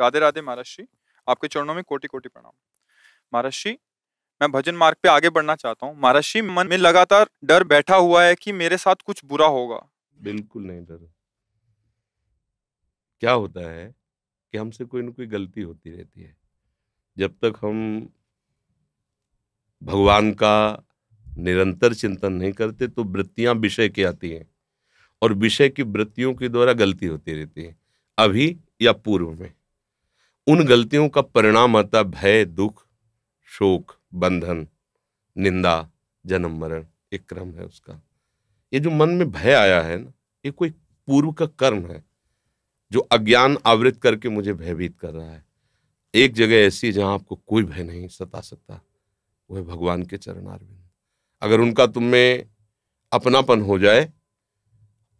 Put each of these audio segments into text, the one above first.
राधे राधे महाराष्ट्री आपके चरणों में कोटि कोटि प्रणाम महाराष्ट्री मैं भजन मार्ग पे आगे बढ़ना चाहता हूँ महाराष्ट्री मन में लगातार डर बैठा हुआ है कि मेरे साथ कुछ बुरा होगा बिल्कुल नहीं डर क्या होता है कि हमसे कोई ना कोई गलती होती रहती है जब तक हम भगवान का निरंतर चिंतन नहीं करते तो वृत्तियां विषय की आती हैं और विषय की वृत्तियों के द्वारा गलती होती रहती है अभी या पूर्व में उन गलतियों का परिणाम आता भय दुख शोक बंधन निंदा जन्म मरण एक क्रम है उसका ये जो मन में भय आया है ना ये कोई पूर्व का कर्म है जो अज्ञान आवृत करके मुझे भयभीत कर रहा है एक जगह ऐसी जहां आपको कोई भय नहीं सता सकता वह भगवान के चरणारविंद अगर उनका तुम में अपनापन हो जाए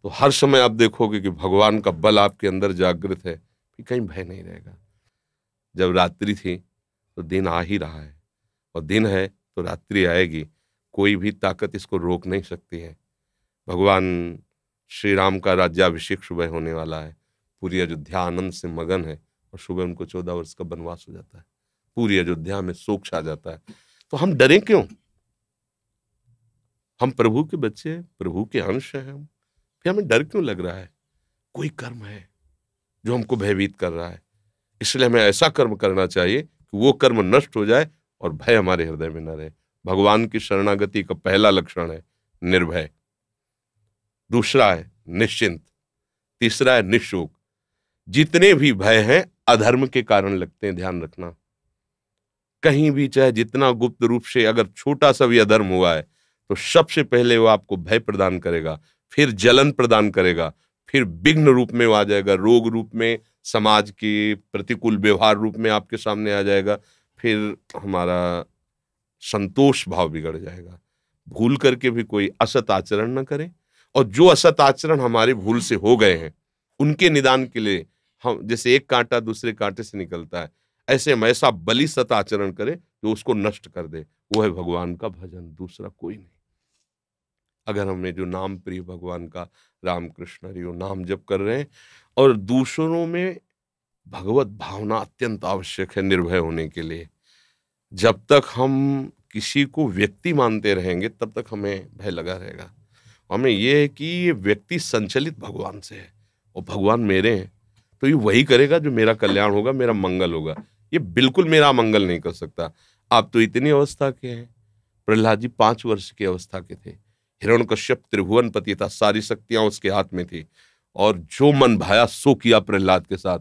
तो हर समय आप देखोगे कि भगवान का बल आपके अंदर जागृत है कि कहीं भय नहीं रहेगा जब रात्रि थी तो दिन आ ही रहा है और दिन है तो रात्रि आएगी कोई भी ताकत इसको रोक नहीं सकती है भगवान श्री राम का राज्याभिषेक सुबह होने वाला है पूरी अयोध्या आनंद से मगन है और सुबह उनको चौदह वर्ष का वनवास हो जाता है पूरी अयोध्या में शोक छा जाता है तो हम डरे क्यों हम प्रभु के बच्चे हैं प्रभु के अंश हैं हम फिर हमें डर क्यों लग रहा है कोई कर्म है जो हमको भयभीत कर रहा है इसलिए हमें ऐसा कर्म करना चाहिए कि वो कर्म नष्ट हो जाए और भय हमारे हृदय में न रहे भगवान की शरणागति का पहला लक्षण है निर्भय दूसरा है निश्चिंत तीसरा है निशोक जितने भी भय हैं अधर्म के कारण लगते हैं ध्यान रखना कहीं भी चाहे जितना गुप्त रूप से अगर छोटा सा भी अधर्म हुआ है तो सबसे पहले वो आपको भय प्रदान करेगा फिर जलन प्रदान करेगा फिर विघ्न रूप में आ जाएगा रोग रूप में समाज के प्रतिकूल व्यवहार रूप में आपके सामने आ जाएगा फिर हमारा संतोष भाव बिगड़ जाएगा भूल करके भी कोई असत आचरण न करें और जो असत आचरण हमारे भूल से हो गए हैं उनके निदान के लिए हम जैसे एक कांटा दूसरे कांटे से निकलता है ऐसे हम ऐसा बलि सत आचरण करें जो उसको नष्ट कर दे वो है भगवान का भजन दूसरा कोई नहीं अगर हमने जो नाम प्रिय भगवान का रामकृष्ण हरि नाम जप कर रहे हैं और दूसरों में भगवत भावना अत्यंत आवश्यक है निर्भय होने के लिए जब तक हम किसी को व्यक्ति मानते रहेंगे तब तक हमें भय लगा रहेगा हमें यह है कि ये व्यक्ति संचलित भगवान से है और भगवान मेरे हैं तो ये वही करेगा जो मेरा कल्याण होगा मेरा मंगल होगा ये बिल्कुल मेरा मंगल नहीं कर सकता आप तो इतनी अवस्था के हैं प्रहलाद जी पाँच वर्ष की अवस्था के थे हिरण कश्यप त्रिभुवनपति था सारी शक्तियां उसके हाथ में थी और जो मन भाया सो किया प्रहलाद के साथ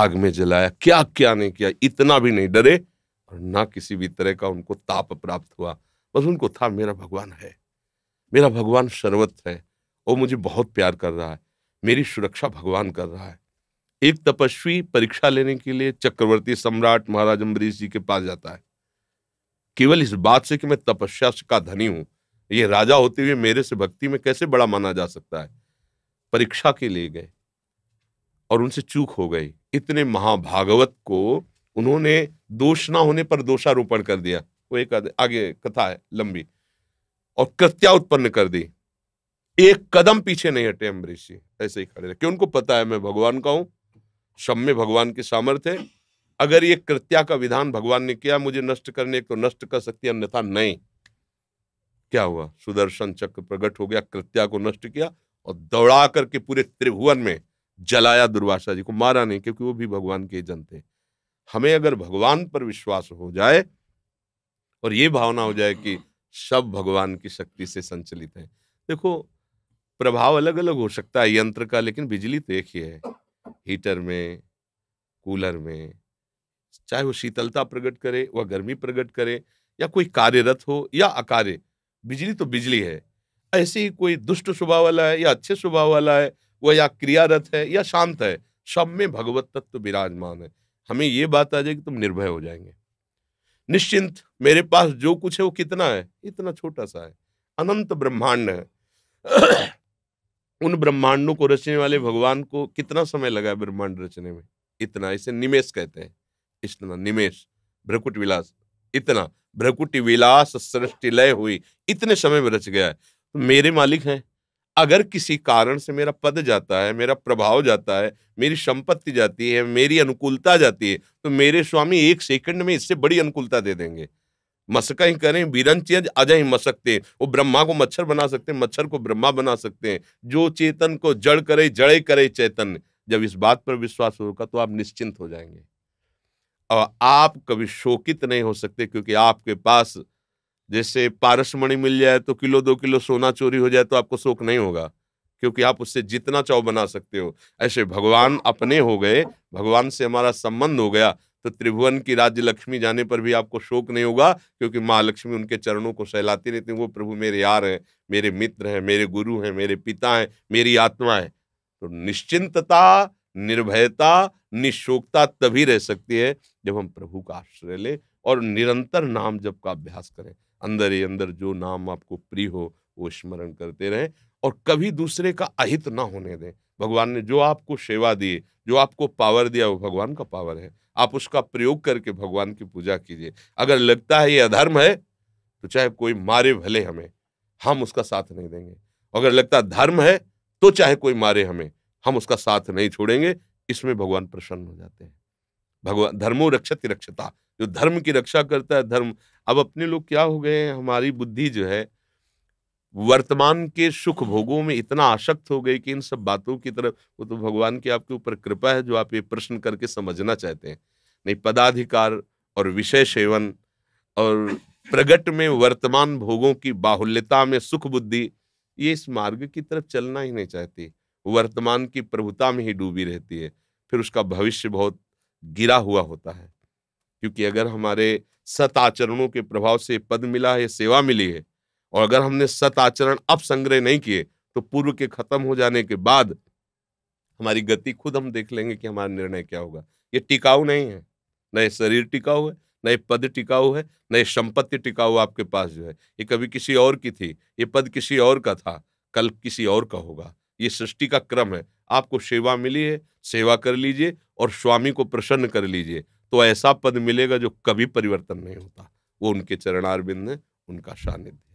आग में जलाया क्या क्या नहीं किया इतना भी नहीं डरे और ना किसी भी तरह का उनको ताप प्राप्त हुआ बस उनको था मेरा भगवान है मेरा भगवान शर्वत है वो मुझे बहुत प्यार कर रहा है मेरी सुरक्षा भगवान कर रहा है एक तपस्वी परीक्षा लेने के लिए चक्रवर्ती सम्राट महाराज अम्बरीश जी के पास जाता है केवल इस बात से कि मैं तपस्या का धनी हूं ये राजा होते हुए मेरे से भक्ति में कैसे बड़ा माना जा सकता है परीक्षा के लिए गए और उनसे चूक हो गई इतने महाभागवत को उन्होंने दोष ना होने पर दोषारोपण कर दिया वो एक आगे कथा है लंबी और कृत्या उत्पन्न कर दी एक कदम पीछे नहीं हटे अम्बरीश जी ऐसे ही खड़े रहे क्यों उनको पता है मैं भगवान का हूं सब में भगवान के सामर्थ्य अगर ये कृत्या का विधान भगवान ने किया मुझे नष्ट करने तो नष्ट कर सकती है अन्यथा नहीं क्या हुआ सुदर्शन चक्र प्रकट हो गया कृत्या को नष्ट किया और दौड़ा करके पूरे त्रिभुवन में जलाया दुर्वासा जी को मारा नहीं क्योंकि वो भी भगवान के जन थे हमें अगर भगवान पर विश्वास हो जाए और ये भावना हो जाए कि सब भगवान की शक्ति से संचलित है देखो प्रभाव अलग अलग हो सकता है यंत्र का लेकिन बिजली तो एक ही है हीटर में कूलर में चाहे वो शीतलता प्रकट करे वह गर्मी प्रकट करे या कोई कार्यरत हो या अकार्य बिजली तो बिजली है ऐसे ही कोई दुष्ट स्वभाव वाला है या अच्छे स्वभाव वाला है वह या क्रियारत है या शांत है सब में भगवत तत्व विराजमान है हमें ये बात आ जाएगी तुम निर्भय हो जाएंगे निश्चिंत मेरे पास जो कुछ है वो कितना है इतना छोटा सा है अनंत ब्रह्मांड है उन ब्रह्मांडों को रचने वाले भगवान को कितना समय लगा है ब्रह्मांड रचने में इतना इसे निमेश कहते हैं इतना निमेश भ्रकुट विलास इतना भ्रकुटी विलास सृष्टि लय हुई इतने समय में रच गया है तो मेरे मालिक हैं अगर किसी कारण से मेरा पद जाता है मेरा प्रभाव जाता है मेरी संपत्ति जाती है मेरी अनुकूलता जाती है तो मेरे स्वामी एक सेकंड में इससे बड़ी अनुकूलता दे देंगे मसका ही करें वीरंच अजय ही मसकते हैं वो ब्रह्मा को मच्छर बना सकते हैं मच्छर को ब्रह्मा बना सकते हैं जो चेतन को जड़ करे जड़े करे चैतन्य जब इस बात पर विश्वास होगा तो आप निश्चिंत हो जाएंगे और आप कभी शोकित नहीं हो सकते क्योंकि आपके पास जैसे पारसमणि मिल जाए तो किलो दो किलो सोना चोरी हो जाए तो आपको शोक नहीं होगा क्योंकि आप उससे जितना चाव बना सकते हो ऐसे भगवान अपने हो गए भगवान से हमारा संबंध हो गया तो त्रिभुवन की राज्य लक्ष्मी जाने पर भी आपको शोक नहीं होगा क्योंकि माँ लक्ष्मी उनके चरणों को सहलाती रहती है वो प्रभु मेरे यार हैं मेरे मित्र हैं मेरे गुरु हैं मेरे पिता हैं मेरी आत्मा है तो निश्चिंतता निर्भयता निशोकता तभी रह सकती है जब हम प्रभु का आश्रय लें और निरंतर नाम जब का अभ्यास करें अंदर ही अंदर जो नाम आपको प्रिय हो वो स्मरण करते रहें और कभी दूसरे का अहित ना होने दें भगवान ने जो आपको सेवा दी जो आपको पावर दिया वो भगवान का पावर है आप उसका प्रयोग करके भगवान की पूजा कीजिए अगर लगता है ये अधर्म है तो चाहे कोई मारे भले हमें हम उसका साथ नहीं देंगे अगर लगता धर्म है तो चाहे कोई मारे हमें हम उसका साथ नहीं छोड़ेंगे इसमें भगवान प्रसन्न हो जाते हैं भगवान धर्मो रक्षत रक्षता जो धर्म की रक्षा करता है धर्म अब अपने लोग क्या हो गए हैं हमारी बुद्धि जो है वर्तमान के सुख भोगों में इतना आसक्त हो गई कि इन सब बातों की तरफ वो तो भगवान की आपके ऊपर कृपा है जो आप ये प्रश्न करके समझना चाहते हैं नहीं पदाधिकार और विषय सेवन और प्रगट में वर्तमान भोगों की बाहुल्यता में सुख बुद्धि ये इस मार्ग की तरफ चलना ही नहीं चाहती वर्तमान की प्रभुता में ही डूबी रहती है फिर उसका भविष्य बहुत गिरा हुआ होता है क्योंकि अगर हमारे सत आचरणों के प्रभाव से पद मिला है सेवा मिली है और अगर हमने सत आचरण अब संग्रह नहीं किए तो पूर्व के खत्म हो जाने के बाद हमारी गति खुद हम देख लेंगे कि हमारा निर्णय क्या होगा ये टिकाऊ नहीं है न ये शरीर टिकाऊ है न ये पद टिकाऊ है न ये संपत्ति टिकाऊ आपके पास जो है ये कभी किसी और की थी ये पद किसी और का था कल किसी और का होगा ये सृष्टि का क्रम है आपको सेवा मिली है सेवा कर लीजिए और स्वामी को प्रसन्न कर लीजिए तो ऐसा पद मिलेगा जो कभी परिवर्तन नहीं होता वो उनके चरणारविंद ने उनका सानिध्य